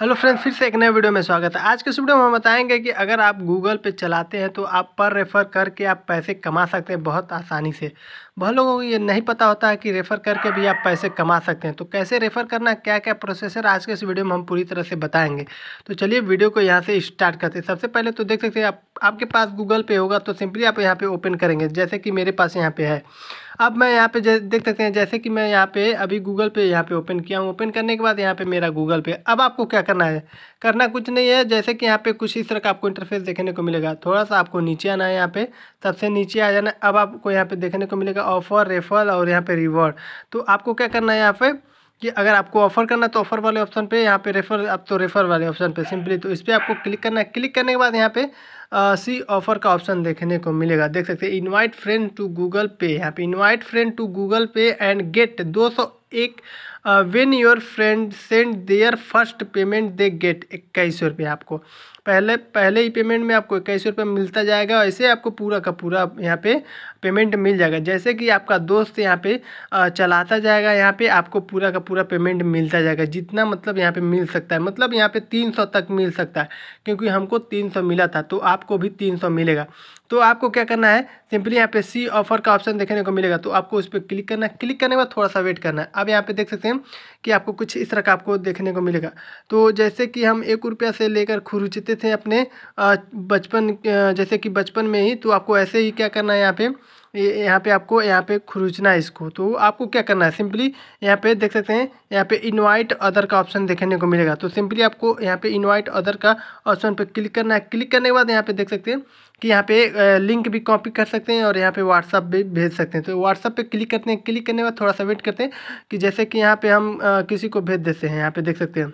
hello friends फिर से एक नए वीडियो में स्वागत है आज के इस वीडियो में हम बताएंगे कि अगर आप गूगल पे चलाते हैं तो आप पर रेफ़र करके आप पैसे कमा सकते हैं बहुत आसानी से बहुत लोगों को ये नहीं पता होता है कि रेफ़र करके भी आप पैसे कमा सकते हैं तो कैसे रेफ़र करना क्या क्या प्रोसेसर आज के इस वीडियो में हम पूरी तरह से बताएँगे तो चलिए वीडियो को यहाँ से स्टार्ट करते हैं सबसे पहले तो देख सकते हैं आप आपके पास गूगल पे होगा तो सिंपली आप यहाँ पर ओपन करेंगे जैसे कि मेरे पास यहाँ पर है अब मैं यहाँ पे देख सकते हैं जैसे कि मैं यहाँ पे अभी गूगल पे यहाँ पे ओपन किया हूँ ओपन करने के बाद यहाँ पे मेरा गूगल पे अब आपको क्या करना है करना कुछ नहीं है जैसे कि यहाँ पे कुछ इस तरह का आपको इंटरफेस देखने को मिलेगा थोड़ा सा आपको नीचे आना है यहाँ पे सबसे नीचे आ जाना अब आपको यहाँ पे देखने को मिलेगा ऑफर रेफर और यहाँ पे रिवॉर्ड तो आपको क्या करना है यहाँ पे कि अगर आपको ऑफर करना तो ऑफर वाले ऑप्शन पे यहाँ पे रेफर आप तो रेफर वाले ऑप्शन पे सिंपली तो इस पर आपको क्लिक करना है क्लिक करने के बाद यहाँ पे सी ऑफर का ऑप्शन देखने को मिलेगा देख सकते हैं invite friend to Google pay यहाँ पे invite friend to Google pay and get दो सौ एक when your friend send their first payment they get इक्कीस सौ रुपये आपको पहले पहले ही पेमेंट में आपको इक्कीस सौ रुपये मिलता जाएगा ऐसे आपको पूरा का पूरा यहाँ पे पेमेंट मिल जाएगा जैसे कि आपका दोस्त यहाँ पे चलाता जाएगा यहाँ पे आपको पूरा का पूरा पेमेंट मिलता जाएगा जितना मतलब यहाँ पे मिल सकता है मतलब यहाँ पे तीन सौ तक मिल सकता है क्योंकि हमको तीन सौ मिला था तो आपको भी तीन सौ मिलेगा तो आपको क्या करना है सिंपली यहाँ पे सी ऑफर का ऑप्शन देखने को मिलेगा तो आपको उस पर क्लिक करना है क्लिक करने के बाद थोड़ा सा वेट करना है अब यहाँ पे देख सकते हैं हैं कि आपको कुछ इस तरह का आपको देखने को मिलेगा तो जैसे कि हम एक रुपया से लेकर खुरुचते थे अपने बचपन जैसे कि बचपन में ही तो आपको ऐसे ही क्या करना है यहाँ पे यहाँ पे आपको यहाँ पे खरूचना है इसको तो आपको क्या करना है सिंपली यहाँ पे देख सकते हैं यहाँ पे इनवाइट अदर का ऑप्शन देखने को मिलेगा तो सिंपली आपको यहाँ पे इनवाइट अदर का ऑप्शन पे क्लिक करना है क्लिक करने के बाद यहाँ पे देख सकते हैं कि यहाँ पे लिंक भी कॉपी कर सकते हैं और यहाँ पे व्हाट्सअप भी भेज सकते हैं तो व्हाट्सअप पे क्लिक करते हैं क्लिक करने के बाद थोड़ा सा वेट करते हैं कि जैसे कि यहाँ पे हम किसी को भेज देते हैं यहाँ पे देख सकते हैं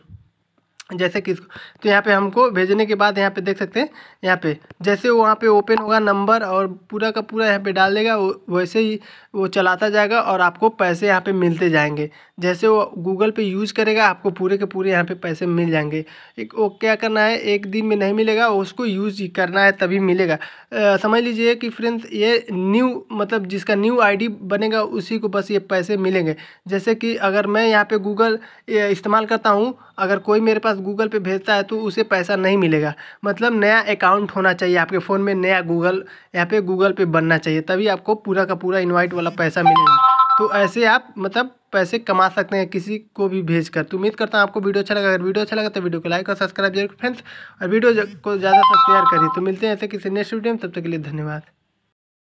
जैसे किस तो यहाँ पे हमको भेजने के बाद यहाँ पे देख सकते हैं यहाँ पे जैसे वो वहाँ पे ओपन होगा नंबर और पूरा का पूरा यहाँ पे डाल देगा वैसे ही वो चलाता जाएगा और आपको पैसे यहाँ पे मिलते जाएंगे जैसे वो गूगल पे यूज़ करेगा आपको पूरे के पूरे यहाँ पे पैसे मिल जाएंगे एक वो क्या करना है एक दिन में नहीं मिलेगा उसको यूज़ करना है तभी मिलेगा आ, समझ लीजिए कि फ्रेंड्स ये न्यू मतलब जिसका न्यू आई बनेगा उसी को बस ये पैसे मिलेंगे जैसे कि अगर मैं यहाँ पर गूगल इस्तेमाल करता हूँ अगर कोई मेरे पास गूगल पे भेजता है तो उसे पैसा नहीं मिलेगा मतलब नया अकाउंट होना चाहिए आपके फ़ोन में नया गूगल यहाँ पे गूगल पे बनना चाहिए तभी आपको पूरा का पूरा इन्वाइट वाला पैसा मिलेगा तो ऐसे आप मतलब पैसे कमा सकते हैं किसी को भी भेज कर तो उम्मीद करता हूँ आपको वीडियो अच्छा लगा अगर वीडियो अच्छा लगा तो वीडियो को लाइक और सब्सक्राइब जरूर फ्रेंड्स और वीडियो को ज़्यादा से शेयर करिए तो मिलते हैं ऐसे किसी नेक्स्ट वीडियो में तब तक के लिए धन्यवाद